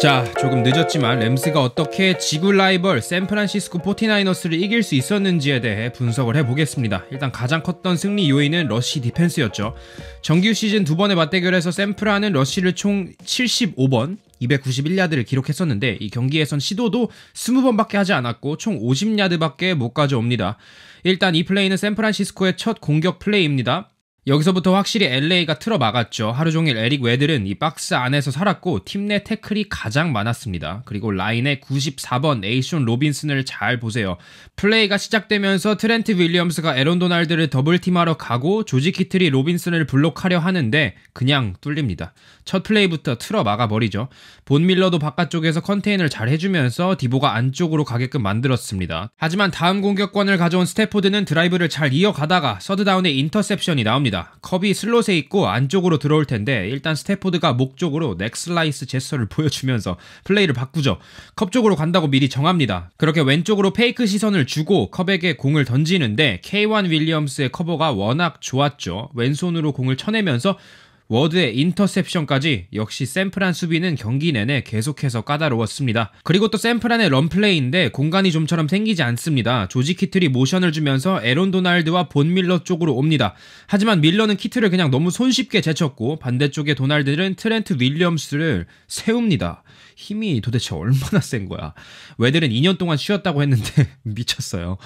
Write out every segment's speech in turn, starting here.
자, 조금 늦었지만 램스가 어떻게 지구 라이벌 샌프란시스코 포티나이너스를 이길 수 있었는지에 대해 분석을 해보겠습니다. 일단 가장 컸던 승리 요인은 러쉬 디펜스였죠. 정규 시즌 두 번의 맞대결에서 샌프란은 러쉬를총 75번, 291야드를 기록했었는데 이 경기에선 시도도 20번밖에 하지 않았고 총 50야드밖에 못 가져옵니다. 일단 이 플레이는 샌프란시스코의 첫 공격 플레이입니다. 여기서부터 확실히 LA가 틀어막았죠. 하루 종일 에릭 웨들은 이 박스 안에서 살았고 팀 내 태클이 가장 많았습니다. 그리고 라인의 94번 에이션 로빈슨을 잘 보세요. 플레이가 시작되면서 트렌트 윌리엄스가 에론 도날드를 더블팀하러 가고 조지 키틀이 로빈슨을 블록하려 하는데 그냥 뚫립니다. 첫 플레이부터 틀어막아 버리죠. 본 밀러도 바깥쪽에서 컨테인을 잘 해주면서 디보가 안쪽으로 가게끔 만들었습니다. 하지만 다음 공격권을 가져온 스태포드는 드라이브를 잘 이어가다가 서드다운의 인터셉션이 나옵니다. 있습니다. 컵이 슬롯에 있고 안쪽으로 들어올 텐데 일단 스태포드가 목 쪽으로 넥슬라이스 제스처를 보여주면서 플레이를 바꾸죠. 컵 쪽으로 간다고 미리 정합니다. 그렇게 왼쪽으로 페이크 시선을 주고 컵에게 공을 던지는데 K1 윌리엄스의 커버가 워낙 좋았죠. 왼손으로 공을 쳐내면서 워드의 인터셉션까지 역시 샌프란 수비는 경기 내내 계속해서 까다로웠습니다. 그리고 또 샌프란의 런플레이인데 공간이 좀처럼 생기지 않습니다. 조지 키틀이 모션을 주면서 에론 도날드와 본 밀러 쪽으로 옵니다. 하지만 밀러는 키틀을 그냥 너무 손쉽게 제쳤고 반대쪽의 도날드는 트렌트 윌리엄스를 세웁니다. 힘이 도대체 얼마나 센 거야. 외들은 2년 동안 쉬었다고 했는데 미쳤어요.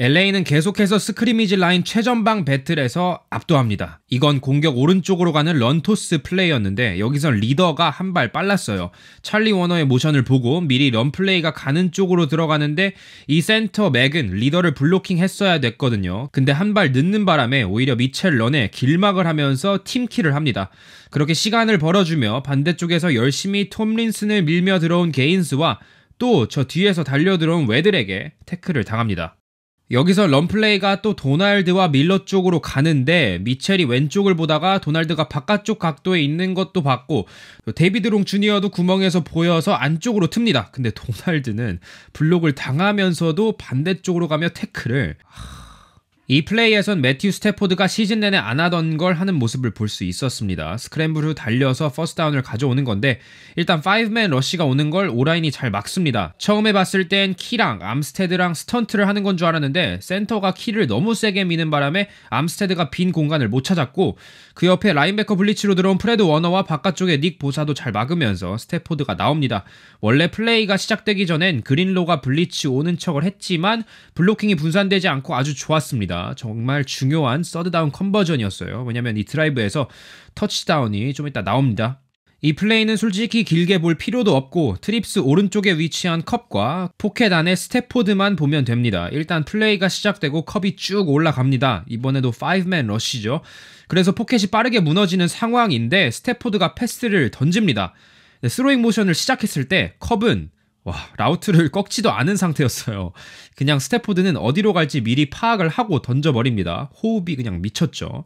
LA는 계속해서 스크리미지 라인 최전방 배틀에서 압도합니다. 이건 공격 오른쪽으로 가는 런토스 플레이였는데 여기선 리더가 한 발 빨랐어요. 찰리 워너의 모션을 보고 미리 런플레이가 가는 쪽으로 들어가는데 이 센터 맥은 리더를 블로킹 했어야 됐거든요. 근데 한 발 늦는 바람에 오히려 미첼 런에 길막을 하면서 팀킬을 합니다. 그렇게 시간을 벌어주며 반대쪽에서 열심히 톰린슨을 밀며 들어온 게인스와 또 저 뒤에서 달려들어온 웨들에게 태클을 당합니다. 여기서 런플레이가 또 도날드와 밀러 쪽으로 가는데 미첼이 왼쪽을 보다가 도날드가 바깥쪽 각도에 있는 것도 봤고 데비드롱 주니어도 구멍에서 보여서 안쪽으로 틉니다. 근데 도날드는 블록을 당하면서도 반대쪽으로 가며 태클을 하... 이 플레이에선 매튜 스태포드가 시즌 내내 안 하던 걸 하는 모습을 볼 수 있었습니다. 스크램블 후 달려서 퍼스트 다운을 가져오는 건데 일단 5맨 러쉬가 오는 걸 오라인이 잘 막습니다. 처음에 봤을 땐 키랑 암스테드랑 스턴트를 하는 건 줄 알았는데 센터가 키를 너무 세게 미는 바람에 암스테드가 빈 공간을 못 찾았고 그 옆에 라인베커 블리치로 들어온 프레드 워너와 바깥쪽에 닉 보사도 잘 막으면서 스태포드가 나옵니다. 원래 플레이가 시작되기 전엔 그린로가 블리치 오는 척을 했지만 블로킹이 분산되지 않고 아주 좋았습니다. 정말 중요한 서드다운 컨버전이었어요. 왜냐면 이 드라이브에서 터치다운이 좀 이따 나옵니다. 이 플레이는 솔직히 길게 볼 필요도 없고 트립스 오른쪽에 위치한 컵과 포켓 안에 스태포드만 보면 됩니다. 일단 플레이가 시작되고 컵이 쭉 올라갑니다. 이번에도 5맨 러시죠. 그래서 포켓이 빠르게 무너지는 상황인데 스태포드가 패스를 던집니다. 네, 스로잉 모션을 시작했을 때 컵은 와, 라우트를 꺾지도 않은 상태였어요. 그냥 스태포드는 어디로 갈지 미리 파악을 하고 던져버립니다. 호흡이 그냥 미쳤죠.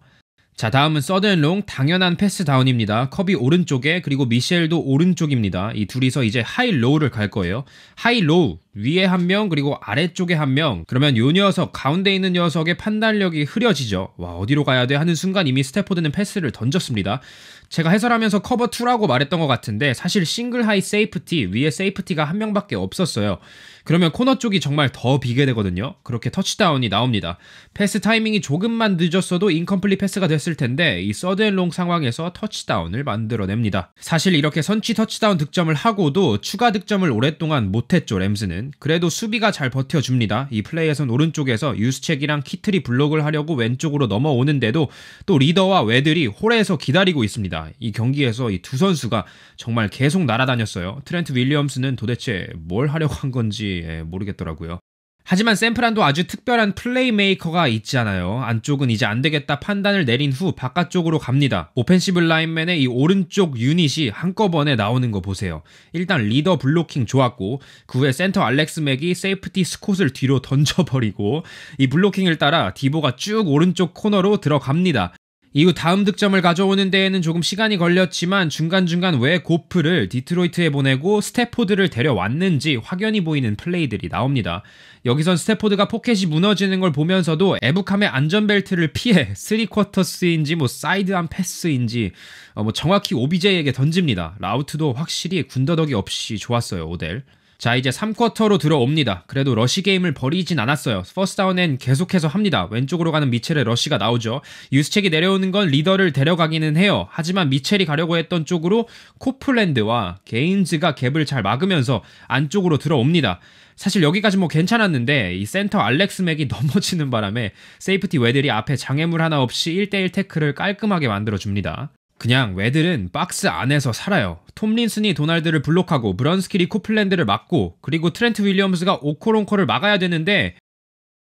자, 다음은 서든롱 당연한 패스 다운입니다. 컵이 오른쪽에 그리고 미셸도 오른쪽입니다. 이 둘이서 이제 하이 로우를 갈 거예요. 하이 로우 위에 한 명 그리고 아래쪽에 한 명 그러면 요 녀석 가운데 있는 녀석의 판단력이 흐려지죠 와 어디로 가야 돼 하는 순간 이미 스태포드는 패스를 던졌습니다 제가 해설하면서 커버 2라고 말했던 것 같은데 사실 싱글 하이 세이프티 위에 세이프티가 한 명밖에 없었어요 그러면 코너 쪽이 정말 더 비게 되거든요 그렇게 터치다운이 나옵니다 패스 타이밍이 조금만 늦었어도 인컴플리 패스가 됐을 텐데 이 서드앤 롱 상황에서 터치다운을 만들어냅니다 사실 이렇게 선취 터치다운 득점을 하고도 추가 득점을 오랫동안 못했죠 램스는 경는 그래도 수비가 잘 버텨줍니다. 이 플레이에선 오른쪽에서 유스책이랑 키트리 블록을 하려고 왼쪽으로 넘어오는데도 또 리더와 외들이 홀에서 기다리고 있습니다. 이 경기에서 이 두 선수가 정말 계속 날아다녔어요. 트렌트 윌리엄스는 도대체 뭘 하려고 한 건지 예, 모르겠더라고요. 하지만 샌프란도 아주 특별한 플레이메이커가 있지 않아요. 안쪽은 이제 안 되겠다 판단을 내린 후 바깥쪽으로 갑니다. 오펜시브 라인맨의 이 오른쪽 유닛이 한꺼번에 나오는 거 보세요. 일단 리더 블로킹 좋았고 그 후에 센터 알렉스 맥이 세이프티 스콧을 뒤로 던져버리고 이 블로킹을 따라 디보가 쭉 오른쪽 코너로 들어갑니다. 이후 다음 득점을 가져오는 데에는 조금 시간이 걸렸지만 중간중간 왜 고프를 디트로이트에 보내고 스태포드를 데려왔는지 확연히 보이는 플레이들이 나옵니다. 여기선 스태포드가 포켓이 무너지는 걸 보면서도 에브캄의 안전벨트를 피해 3쿼터스인지 뭐 사이드한 패스인지 어, 뭐 정확히 오비제에게 던집니다. 라우트도 확실히 군더더기 없이 좋았어요, 오델. 자 이제 3쿼터로 들어옵니다. 그래도 러시 게임을 버리진 않았어요. 퍼스트 다운엔 계속해서 합니다. 왼쪽으로 가는 미첼의 러시가 나오죠. 유스책이 내려오는 건 리더를 데려가기는 해요. 하지만 미첼이 가려고 했던 쪽으로 코플랜드와 게인즈가 갭을 잘 막으면서 안쪽으로 들어옵니다. 사실 여기까지 뭐 괜찮았는데 이 센터 알렉스 맥이 넘어지는 바람에 세이프티 웨들이 앞에 장애물 하나 없이 1대1 태클을 깔끔하게 만들어줍니다. 그냥 외들은 박스 안에서 살아요. 톰린슨이 도날드를 블록하고 브런스킬이 코플랜드를 막고 그리고 트렌트 윌리엄스가 오코론커를 막아야 되는데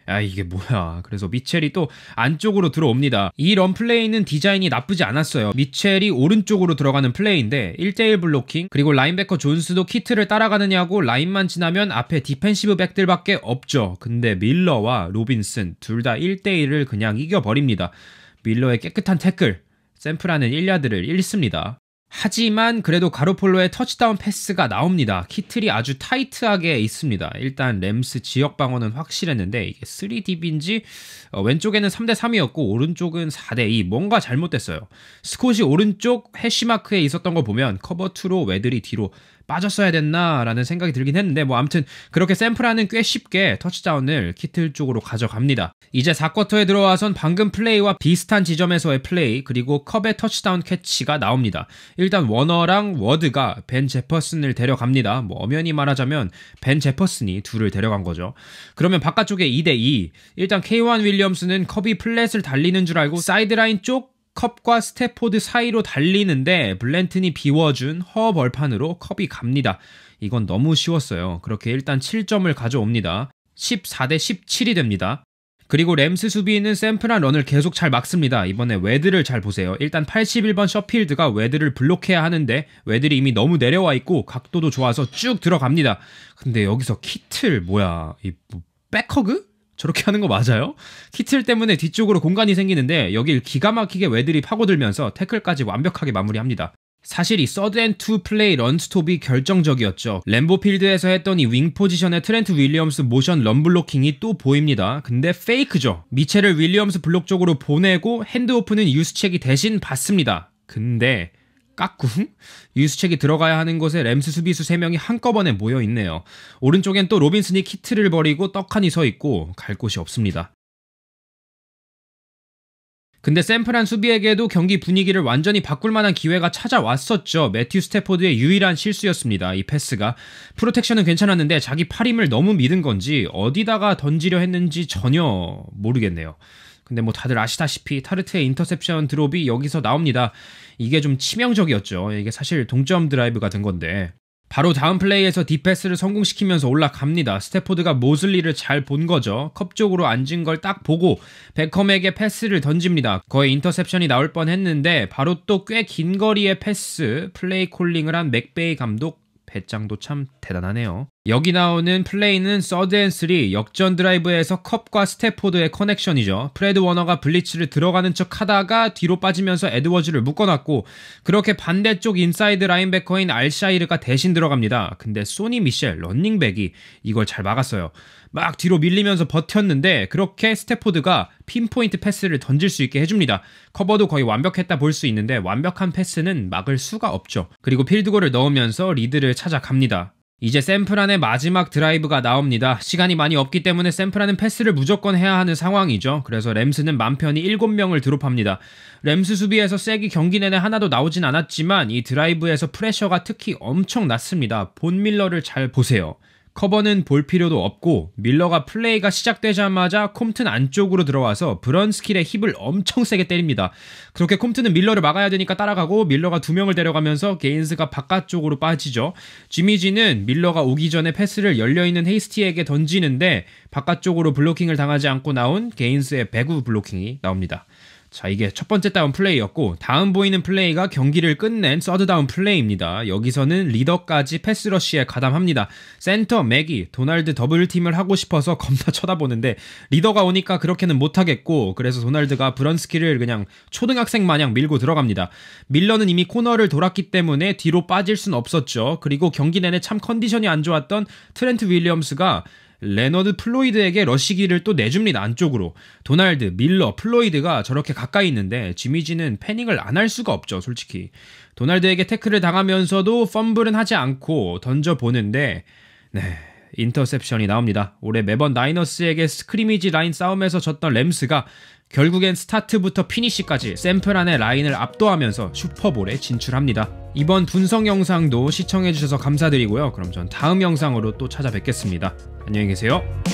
아 이게 뭐야 그래서 미첼이 또 안쪽으로 들어옵니다 이 런 플레이는 디자인이 나쁘지 않았어요 미첼이 오른쪽으로 들어가는 플레이인데 1대1 블로킹 그리고 라인베커 존스도 키트를 따라가느냐고 라인만 지나면 앞에 디펜시브 백들밖에 없죠 근데 밀러와 로빈슨 둘 다 1대1을 그냥 이겨버립니다 밀러의 깨끗한 태클 샘플하는 1야드를 잃습니다. 하지만 그래도 가로폴로의 터치다운 패스가 나옵니다. 키틀이 아주 타이트하게 있습니다. 일단 램스 지역 방어는 확실했는데 이게 3딥인지 어, 왼쪽에는 3대 3이었고 오른쪽은 4대 2 뭔가 잘못됐어요. 스콧이 오른쪽 해시마크에 있었던 거 보면 커버 2로 웨들이 뒤로 빠졌어야 됐나라는 생각이 들긴 했는데 뭐 아무튼 그렇게 샘플하는꽤 쉽게 터치다운을 키틀 쪽으로 가져갑니다. 이제 4쿼터에 들어와선 방금 플레이와 비슷한 지점에서의 플레이 그리고 컵의 터치다운 캐치가 나옵니다. 일단 워너랑 워드가 벤 제퍼슨을 데려갑니다. 뭐 엄연히 말하자면 벤 제퍼슨이 둘을 데려간 거죠. 그러면 바깥쪽에 2대2 일단 K1 윌리엄스는 컵이 플랫을 달리는 줄 알고 사이드라인 쪽 컵과 스태포드 사이로 달리는데 블랜튼이 비워준 허 벌판으로 컵이 갑니다. 이건 너무 쉬웠어요. 그렇게 일단 7점을 가져옵니다. 14대 17이 됩니다. 그리고 램스 수비는 샘플한 런을 계속 잘 막습니다. 이번에 웨드를 잘 보세요. 일단 81번 셔필드가 웨드를 블록해야 하는데 웨드를 이미 너무 내려와 있고 각도도 좋아서 쭉 들어갑니다. 근데 여기서 키틀 뭐야 이 뭐, 백허그? 저렇게 하는 거 맞아요? 키틀 때문에 뒤쪽으로 공간이 생기는데 여길 기가 막히게 외들이 파고들면서 태클까지 완벽하게 마무리합니다. 사실 이 서드앤 투 플레이 런스톱이 결정적이었죠. 램보필드에서 했던 이 윙 포지션의 트렌트 윌리엄스 모션 런블로킹이 또 보입니다. 근데 페이크죠. 미체를 윌리엄스 블록 쪽으로 보내고 핸드오프는 유스책이 대신 받습니다. 근데 깎궁? 유수책이 들어가야 하는 곳에 램스 수비수 3명이 한꺼번에 모여 있네요. 오른쪽엔 또 로빈슨이 키트를 버리고 떡하니 서 있고 갈 곳이 없습니다. 근데 샘플한 수비에게도 경기 분위기를 완전히 바꿀 만한 기회가 찾아왔었죠. 매튜 스테포드의 유일한 실수였습니다. 이 패스가. 프로텍션은 괜찮았는데 자기 팔힘을 너무 믿은 건지 어디다가 던지려 했는지 전혀 모르겠네요. 근데 뭐 다들 아시다시피 타르트의 인터셉션 드롭이 여기서 나옵니다. 이게 좀 치명적이었죠. 이게 사실 동점 드라이브가 된 건데. 바로 다음 플레이에서 디패스를 성공시키면서 올라갑니다. 스태포드가 모슬리를 잘 본 거죠. 컵 쪽으로 앉은 걸 딱 보고 베컴에게 패스를 던집니다. 거의 인터셉션이 나올 뻔했는데 바로 또 꽤 긴 거리의 패스 플레이 콜링을 한 맥베이 감독 배짱도 참 대단하네요. 여기 나오는 플레이는 서드앤3 역전 드라이브에서 컵과 스태포드의 커넥션이죠. 프레드 워너가 블리츠를 들어가는 척 하다가 뒤로 빠지면서 에드워즈를 묶어놨고 그렇게 반대쪽 인사이드 라인베커인 알샤이르가 대신 들어갑니다. 근데 소니 미셸 런닝백이 이걸 잘 막았어요. 막 뒤로 밀리면서 버텼는데 그렇게 스태포드가 핀포인트 패스를 던질 수 있게 해줍니다. 커버도 거의 완벽했다 볼 수 있는데 완벽한 패스는 막을 수가 없죠. 그리고 필드골을 넣으면서 리드를 찾아갑니다. 이제 샘플안의 마지막 드라이브가 나옵니다. 시간이 많이 없기 때문에 샘플안은 패스를 무조건 해야 하는 상황이죠. 그래서 램스는 만편히 7명을 드롭합니다. 램스 수비에서 세기 경기 내내 하나도 나오진 않았지만 이 드라이브에서 프레셔가 특히 엄청 났습니다. 본 밀러를 잘 보세요. 커버는 볼 필요도 없고 밀러가 플레이가 시작되자마자 콤튼 안쪽으로 들어와서 브런스킬의 힙을 엄청 세게 때립니다. 그렇게 콤튼은 밀러를 막아야 되니까 따라가고 밀러가 두 명을 데려가면서 게인스가 바깥쪽으로 빠지죠. 지미지는 밀러가 오기 전에 패스를 열려있는 헤이스티에게 던지는데 바깥쪽으로 블로킹을 당하지 않고 나온 게인스의 배구 블로킹이 나옵니다. 자, 이게 첫 번째 다운 플레이였고 다음 보이는 플레이가 경기를 끝낸 서드 다운 플레이입니다. 여기서는 리더까지 패스러시에 가담합니다. 센터 맥이 도날드 더블팀을 하고 싶어서 겁나 쳐다보는데 리더가 오니까 그렇게는 못하겠고 그래서 도날드가 브런스키를 그냥 초등학생 마냥 밀고 들어갑니다. 밀러는 이미 코너를 돌았기 때문에 뒤로 빠질 순 없었죠. 그리고 경기 내내 참 컨디션이 안 좋았던 트렌트 윌리엄스가 레너드 플로이드에게 러시기를 또 내줍니다. 안쪽으로. 도날드, 밀러, 플로이드가 저렇게 가까이 있는데 지미지는 패닉을 안 할 수가 없죠. 솔직히. 도날드에게 태클을 당하면서도 펌블은 하지 않고 던져보는데 네. 인터셉션이 나옵니다. 올해 매번 나이너스에게 스크리미지 라인 싸움에서 졌던 램스가 결국엔 스타트부터 피니시까지 샘플 안에 라인을 압도하면서 슈퍼볼에 진출합니다. 이번 분석 영상도 시청해주셔서 감사드리고요. 그럼 전 다음 영상으로 또 찾아뵙겠습니다. 안녕히 계세요.